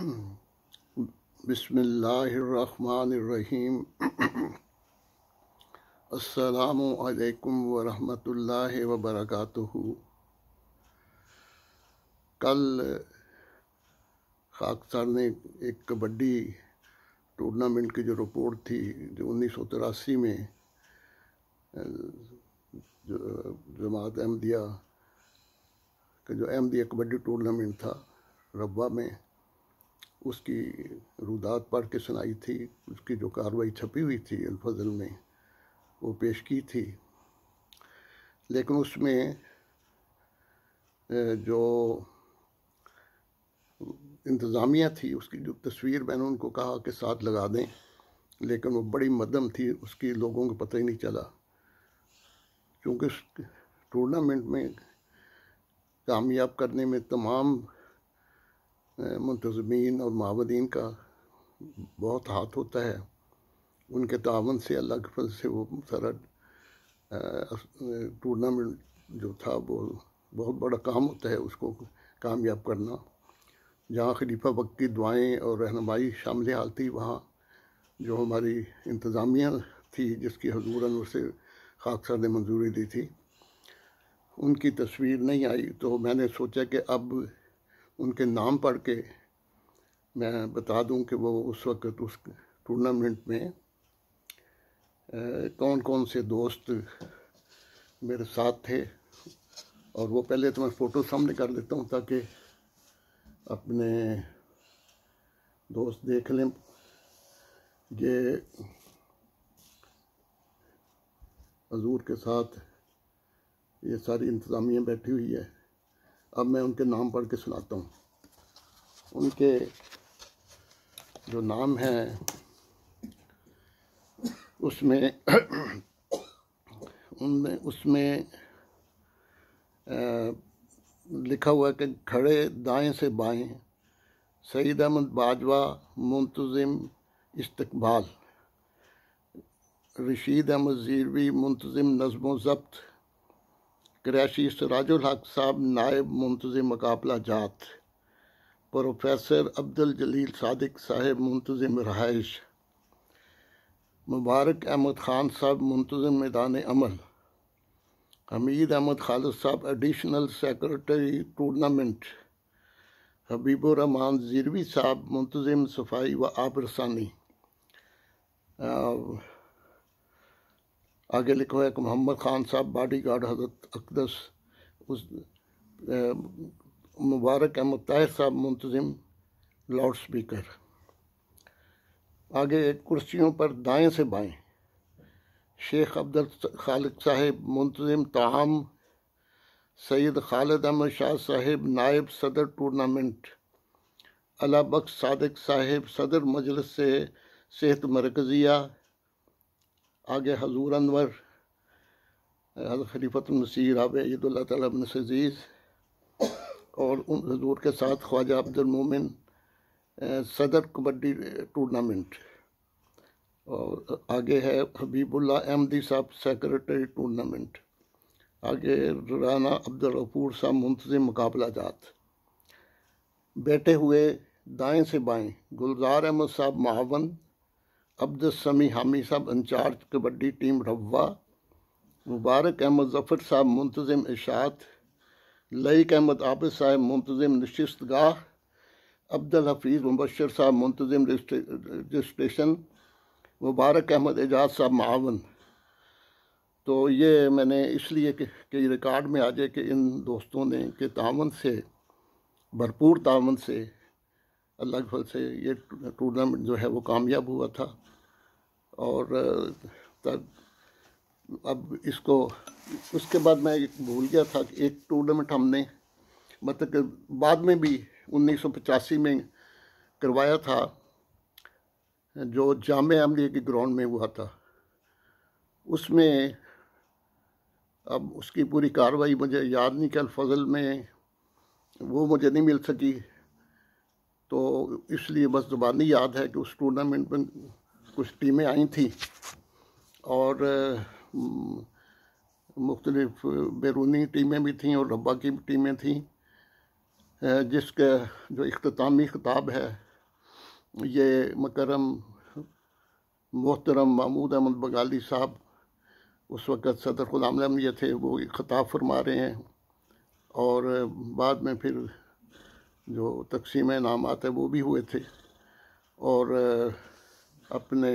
बिसमीम असलकम वरहमतुल्लाह वबरकatuह कल खाक सर ने एक कबड्डी टूर्नामेंट की जो रिपोर्ट थी जो उन्नीस सौ तिरासी में जमात अहमदिया का जो अहमदिया कबड्डी टूर्नामेंट था रब्बा में उसकी रुदात पढ़ के सुनाई थी उसकी जो कार्रवाई छपी हुई थी अलफज़ल में वो पेश की थी लेकिन उसमें जो इंतज़ामिया थी उसकी जो तस्वीर मैंने उनको कहा कि साथ लगा दें लेकिन वो बड़ी मदम थी उसकी लोगों को पता ही नहीं चला क्योंकि उस टूर्नामेंट में कामयाब करने में तमाम मुंतजमीन और मावदीन का बहुत हाथ होता है उनके तावन से अल्लाह के फल से वो सारा टूर्नामेंट जो था वो बहुत बड़ा काम होता है उसको कामयाब करना जहाँ खलीफा वक्त की दुआएँ और रहनमाई शामिल हाल थी वहाँ जो हमारी इंतज़ामिया थी जिसकी हजूर उसे से सर ने मंजूरी दी थी उनकी तस्वीर नहीं आई तो मैंने सोचा कि अब उनके नाम पढ़ के मैं बता दूं कि वो उस वक्त उस टूर्नामेंट में कौन कौन से दोस्त मेरे साथ थे और वो पहले तो मैं फ़ोटो सामने कर लेता हूँ ताकि अपने दोस्त देख लें ये हजूर के साथ ये सारी इंतज़ामिया बैठी हुई है अब मैं उनके नाम पढ़ के सुनाता हूँ उनके जो नाम हैं उसमें उनमें उसमें लिखा हुआ कि खड़े दाएं से बाएं सईद अहमद बाजवा मुंतजिम इस्तकबाल रशीद अहमद जीरवी मुंतजिम नज़म ज़ब्त क्रैशी सराजुल हक साहब नायब मुंतज़ मुकाबला जात प्रोफेसर अब्दुल जलील सादिक साहेब मुंतज़म रहाइश मुबारक अहमद ख़ान साहब मुंतज़म मैदान अमल हमीद अहमद खालिद साहब additional secretary tournament Habiburrahman Ziravi साहब मुंतज़म सफाई व आबरसानी आगे लिखो एक मोहम्मद खान साहब बाडी गार्ड हजरत अकदस उस मुबारक अहमद ताहिर साहब मुंतजिम लाउड स्पीकर आगे एक कुर्सियों पर दाएं से बाएं शेख अब्दुल खालिद साहेब मुंतजिम ताहम सैयद खालिद अहमद शाह साहिब नायब सदर टूर्नामेंट अलाबक सादिक साहेब सदर मजलिस से सेहत मरकज़िया आगे हजूर अनवर खलीफत नसीर आबैदुल्ला तबन सजीज़ और उन हजूर के साथ ख्वाजा अब्दुलमोमिन सदर कबड्डी टूर्नामेंट और आगे है हबीबुल्ला अहमदी साहब सेक्रेटरी टूर्नामेंट आगे राना अब्दुलरफूर साहब मुंतजम मुकाबला जात बैठे हुए दाएं से बाएं गुलजार अहमद साहब महावन अब्दुल समी हामी साहब इंचार्ज कबड्डी टीम रवा मुबारक अहमद जफ़र साहब मुंतज़म इशात लईक अहमद आबिद साहब मुंतज़म गाह अब्दुल हफीज़ मुबशर साहब मुंतज़म रजिस्ट्रेशन मुबारक अहमद एजाज साहब मावन तो ये मैंने इसलिए कि रिकॉर्ड में आ जाए कि इन दोस्तों ने के तावन से भरपूर तावन से अल्लाह के फल से ये टूर्नामेंट जो है वो कामयाब हुआ था और तब अब इसको उसके बाद मैं भूल गया था कि एक टूर्नामेंट हमने मतलब बाद में भी 1985 में करवाया था जो जाम अमली के ग्राउंड में हुआ था उसमें अब उसकी पूरी कार्रवाई मुझे याद नहीं कि फजल में वो मुझे नहीं मिल सकी तो इसलिए बस ज़ुबानी याद है कि उस टूर्नामेंट में कुछ टीमें आई थी और मुख्तलिफ बैरूनी टीमें भी थीं और रब्बा की टीमें थीं जिसके जो अख्तामी खिताब है ये मकरम मोहतरम महमूद अहमद बगाली साहब उस वक़्त सदर गुलाम ये थे वो ख़िताब फरमा रहे हैं और बाद में फिर जो तकसीम नाम आते वो भी हुए थे और अपने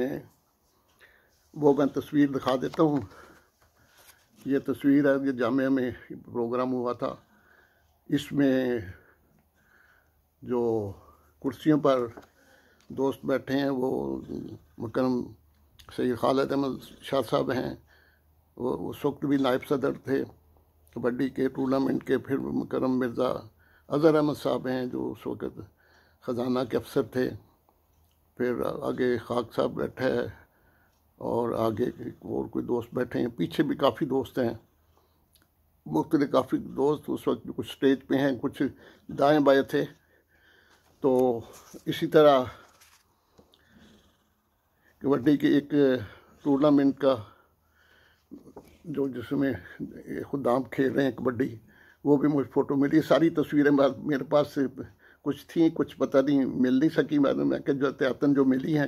वो मैं तस्वीर दिखा देता हूँ ये तस्वीर है ये जाम में प्रोग्राम हुआ था इसमें जो कुर्सियों पर दोस्त बैठे हैं वो मकरम सैद खालद अहमद शाह साहब हैं वो उस वक्त भी नायब सदर थे कबड्डी के टूर्नामेंट के फिर मकरम मिर्ज़ा अज़हर अहमद साहब हैं जो उस वक़्त ख़जाना के अफसर थे फिर आगे खाक साहब बैठा है और आगे और कोई दोस्त बैठे हैं पीछे भी काफ़ी दोस्त हैं मुख्तलि काफ़ी दोस्त उस वक्त कुछ स्टेज पे हैं कुछ दाएं बाएँ थे तो इसी तरह कबड्डी के एक टूर्नामेंट का जो जिसमें खुदाम खेल रहे हैं कबड्डी वो भी मुझे फ़ोटो मिली सारी तस्वीरें मेरे पास कुछ थी कुछ पता नहीं मिल नहीं सकी मैंने मैं कि जो अत्यातन जो मिली हैं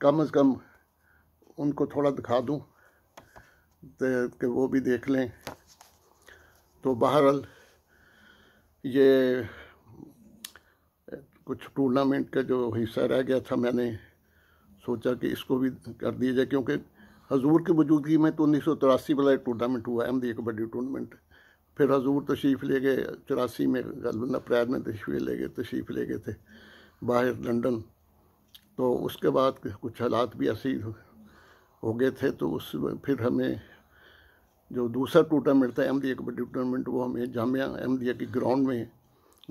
कम अज़ कम उनको थोड़ा दिखा दूँ कि वो भी देख लें तो बहरहाल ये कुछ टूर्नामेंट का जो हिस्सा रह गया था मैंने सोचा कि इसको भी कर दिया जाए क्योंकि हजूर की मौजूदगी में तो उन्नीस सौ तिरासी वाला टूर्नामेंट हुआ अहमदी कबड्डी टूर्नामेंट फिर हजूर तशरीफ़ ले गए चौरासी में गलबन अप्रैल में तशरीफ़ ले गए तशरीफ़ ले गए थे बाहर लंदन तो उसके बाद कुछ हालात भी ऐसे हो गए थे तो उस फिर हमें जो दूसरा टूर्नामेंट था एम डी ए टूर्नामेंट वो हमें जामिया एम डी ए की ग्राउंड में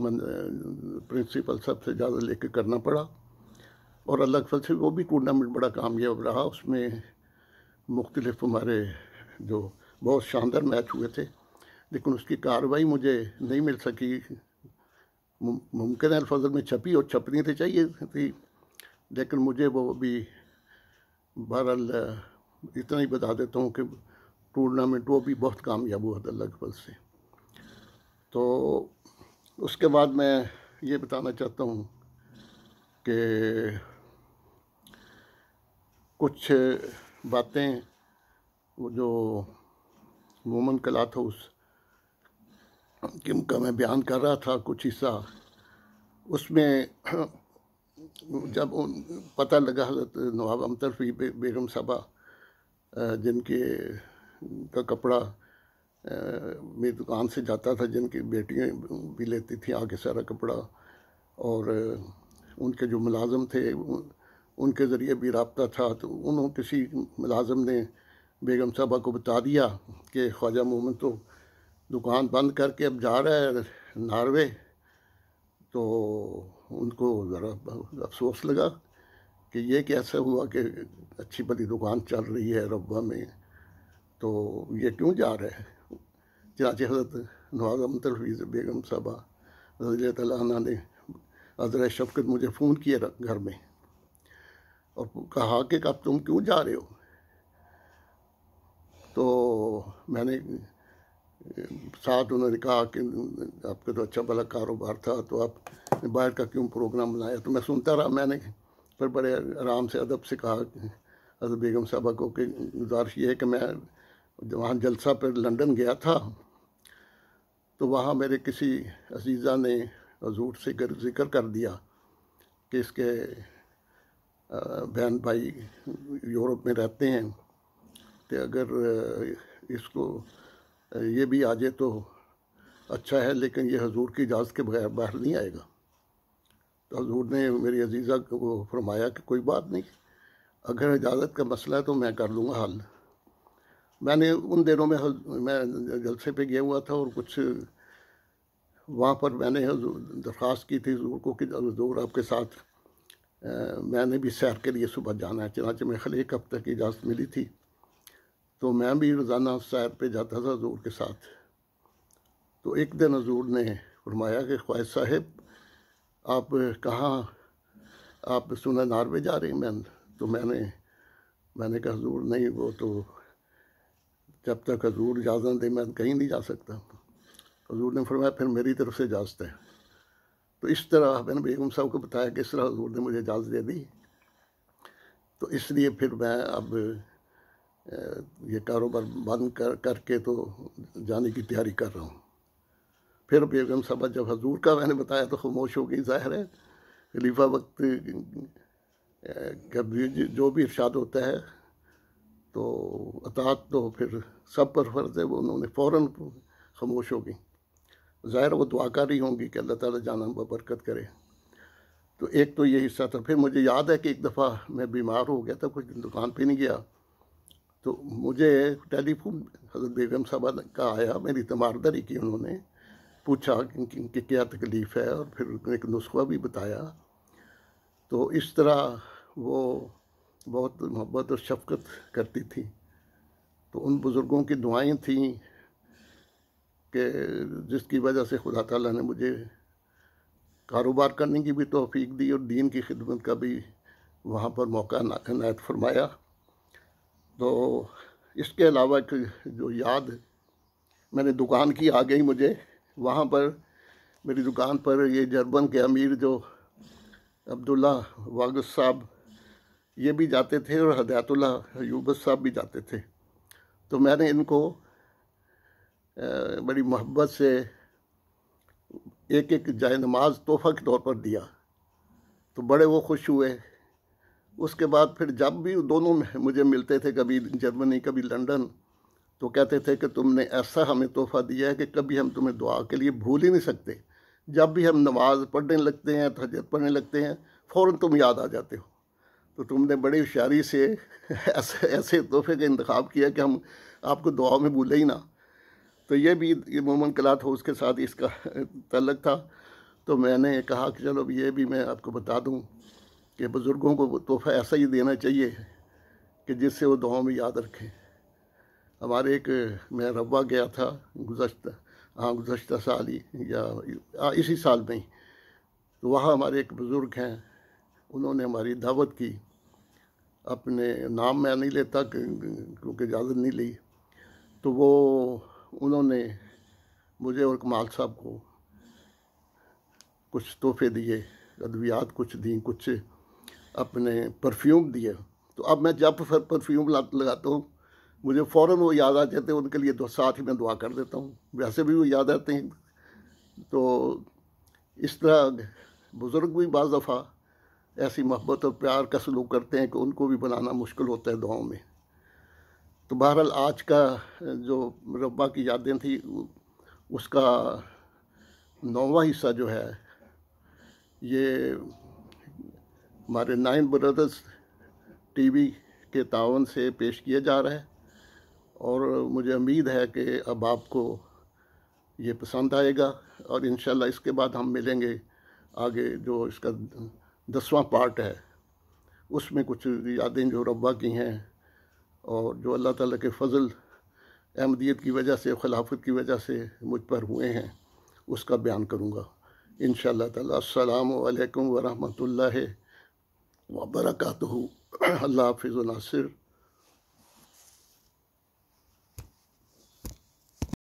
प्रिंसिपल साहब से ज़्यादा लेके करना पड़ा और अलग फल से वो भी टूर्नामेंट बड़ा कामयाब रहा उसमें मुख्तलिफ हमारे जो बहुत शानदार मैच हुए थे लेकिन उसकी कार्रवाई मुझे नहीं मिल सकी मुमकिन फ़जल में छपी और छपनी तो चाहिए थी लेकिन मुझे वो अभी बहरहाल इतना ही बता देता हूँ कि टूर्नामेंट वो भी बहुत कामयाब हुआ था लगभग से तो उसके बाद मैं ये बताना चाहता हूँ कि कुछ बातें वो जो कला कलाथ हाउस किम का मैं बयान कर रहा था कुछ हिस्सा उसमें जब उन पता लगा हजरत नवाब अमतरफी बे, बेगम साहबा जिनके का कपड़ा मेरी दुकान से जाता था जिनकी बेटियाँ भी लेती थी आगे सारा कपड़ा और उनके जो मुलाजम थे उनके ज़रिए भी रबता था तो उन्होंने किसी मुलाजम ने बेगम साहबा को बता दिया कि ख्वाजा मोहम्मद तो दुकान बंद करके अब जा रहे हैं नार्वे तो उनको ज़रा अफसोस लगा कि ये कैसे हुआ कि अच्छी बड़ी दुकान चल रही है रब्बा में तो ये क्यों जा रहे हैं चाचे हजरत नवाजम तलफीज़ बेगम साहबा रजी तला ने अजर शफकत मुझे फ़ोन किया घर में और कहा कि कब तुम क्यों जा रहे हो तो मैंने साथ उन्होंने कहा कि आपका तो अच्छा भला कारोबार था तो आप बाहर का क्यों प्रोग्राम बनाया तो मैं सुनता रहा मैंने फिर बड़े आराम से अदब से कहा अदब बेगम साहबा को कि गुजारिश ये है कि मैं वहाँ जलसा पर लंदन गया था तो वहाँ मेरे किसी अजीज़ा ने हजूर से जिक्र कर दिया कि इसके बहन भाई यूरोप में रहते हैं तो अगर इसको ये भी आ जाए तो अच्छा है लेकिन ये हजूर की इजाज़त के बगैर बाहर नहीं आएगा तो हजूर ने मेरी अजीज़ा को फरमाया कि कोई बात नहीं अगर इजाज़त का मसला है तो मैं कर लूँगा हल मैंने उन दिनों में हज, मैं जलसे पे गया हुआ था और कुछ वहाँ पर मैंने दरख्वास्त की थी हजूर को कि हजूर आपके साथ आ, मैंने भी सैर के लिए सुबह जाना है चनाचे में खाली एक हफ्ते की इजाज़त मिली थी तो मैं भी रोज़ाना सैर पे जाता था हजूर के साथ तो एक दिन हजूर ने फरमाया कि ख्वाज साहब आप कहाँ आप सुना नार जा रहे हैं मैं तो मैंने मैंने कहा हजूर नहीं वो तो जब तक हजूर इजाज़त दे मैं कहीं नहीं जा सकता हजूर ने फरमाया फिर मेरी तरफ से इजाज़त है तो इस तरह मैंने बेगम साहब को बताया कि इस तरह हजूर ने मुझे इजाज़त दे दी तो इसलिए फिर मैं अब ये कारोबार बंद कर करके तो जाने की तैयारी कर रहा हूँ फिर बेगम साहबा जब हजूर का मैंने बताया तो खामोश हो गई जाहिर है खलीफा वक्त कभी जो भी इर्शाद होता है तो अतात तो फिर सब पर फर्ज है वो उन्होंने फ़ौर खामोश हो गई ज़ाहिर वो दुआ कर रही होंगी कि अल्लाह ताला जाना बरकत करे तो एक तो ये हिस्सा था फिर मुझे याद है कि एक दफ़ा मैं बीमार हो गया था कुछ दिन दुकान पर नहीं गया तो मुझे टेलीफोन हजरत बेगम साहबा का आया मेरी तमारदारी तो की उन्होंने पूछा कि, कि, कि क्या तकलीफ़ है और फिर एक नुस्खा भी बताया तो इस तरह वो बहुत मोहब्बत और शफकत करती थी तो उन बुज़ुर्गों की दुआएं थी कि जिसकी वजह से खुदा ताला ने मुझे कारोबार करने की भी तोफ़ी दी और दीन की खिदमत का भी वहाँ पर मौका नायत फरमाया तो इसके अलावा एक जो याद मैंने दुकान की आ गई मुझे वहाँ पर मेरी दुकान पर ये जर्बन के अमीर जो अब्दुल्ला वागस साहब ये भी जाते थे और हदयातुल्ला यूबस साहब भी जाते थे तो मैंने इनको बड़ी मोहब्बत से एक एक जाय नमाज तोहफ़ा के तौर पर दिया तो बड़े वो खुश हुए उसके बाद फिर जब भी दोनों में मुझे मिलते थे कभी जर्मनी कभी लंदन तो कहते थे कि तुमने ऐसा हमें तोहफ़ा दिया है कि कभी हम तुम्हें दुआ के लिए भूल ही नहीं सकते जब भी हम नमाज पढ़ने लगते हैं तहजत पढ़ने लगते हैं फ़ौर तुम याद आ जाते हो तो तुमने बड़ी होशियारी से ऐसे ऐसे तोहफे का इंतखब किया कि हम आपको दुआ में भूले ही ना तो ये भी ये मोमन कलात हाउस उसके साथ इसका तलक था तो मैंने कहा कि चलो ये भी मैं आपको बता दूँ कि बुज़ुर्गों को तोहफ़ा ऐसा ही देना चाहिए कि जिससे वो दुआओं में याद रखें हमारे एक मैं रवा गया था गुजशत हाँ गुजशत साल ही या इसी साल में ही तो वहाँ हमारे एक बुज़ुर्ग हैं उन्होंने हमारी दावत की अपने नाम मैं नहीं लेता क्योंकि इजाज़त नहीं ली तो वो उन्होंने मुझे और कमाल साहब को कुछ तोहफे दिए अद्वियात कुछ दी कुछ अपने परफ्यूम दिए तो अब मैं जब परफ्यूम लगाता हूँ मुझे फ़ौर वो याद आ जाते हैं उनके लिए दो साथ ही मैं दुआ कर देता हूँ वैसे भी वो याद आते हैं तो इस तरह बुज़ुर्ग भी बज़ दफ़ा ऐसी मोहब्बत और प्यार का सलूक करते हैं कि उनको भी बनाना मुश्किल होता है दुआओं में तो बहरहाल आज का जो रब्बा की यादें थी उसका नौवा हिस्सा जो है ये हमारे नाइन ब्रदर्स टीवी के तावन से पेश किया जा रहा है और मुझे उम्मीद है कि अब आपको ये पसंद आएगा और इन इसके बाद हम मिलेंगे आगे जो इसका दसवां पार्ट है उसमें कुछ यादें जो रब्बा की हैं और जो अल्लाह ताला के फजल अहमदियत की वजह से खिलाफत की वजह से मुझ पर हुए हैं उसका बयान करूँगा इन ताला अस्सलाम वालेकुम वबरकत अल्लाह हाफिज़ नासिर